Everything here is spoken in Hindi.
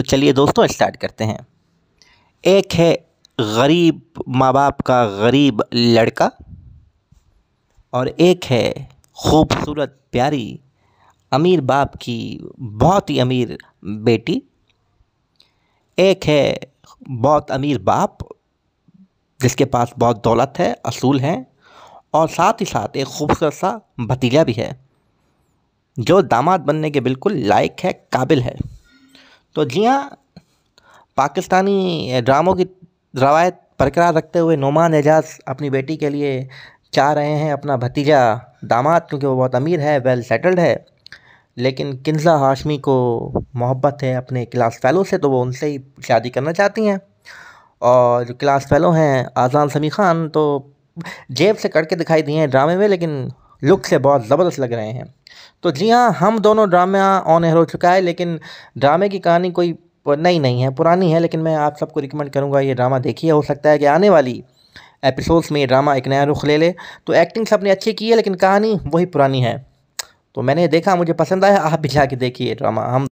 तो चलिए दोस्तों स्टार्ट करते हैं एक है गरीब माँ बाप का गरीब लड़का और एक है खूबसूरत प्यारी अमीर बाप की बहुत ही अमीर बेटी एक है बहुत अमीर बाप जिसके पास बहुत दौलत है असूल हैं और साथ ही साथ एक खूबसूरत सा भतीजा भी है जो दामाद बनने के बिल्कुल लायक है काबिल है तो जी हाँ पाकिस्तानी ड्रामों की रवायत बरकरार रखते हुए नुमान एजाज अपनी बेटी के लिए चाह रहे हैं अपना भतीजा दामाद क्योंकि वो बहुत अमीर है वेल सेटल्ड है लेकिन किन्जा हाशमी को मोहब्बत है अपने क्लास फेलो से तो वो उनसे ही शादी करना चाहती हैं और जो क्लास फेलो हैं आज़ान समी ख़ान तो जेब से करके दिखाई दिए हैं ड्रामे में लेकिन लुक से बहुत ज़बरदस्त लग रहे हैं तो जी हाँ हम दोनों ड्रामा ऑन एयर हो चुका है लेकिन ड्रामे की कहानी कोई नई नहीं है पुरानी है लेकिन मैं आप सबको रिकमेंड करूँगा ये ड्रामा देखिए हो सकता है कि आने वाली एपिसोड्स में ये ड्रामा एक नया रुख ले ले तो एक्टिंग सब ने अच्छी की है लेकिन कहानी वही पुरानी है तो मैंने देखा मुझे पसंद आया आप भी जाके देखिए ड्रामा हम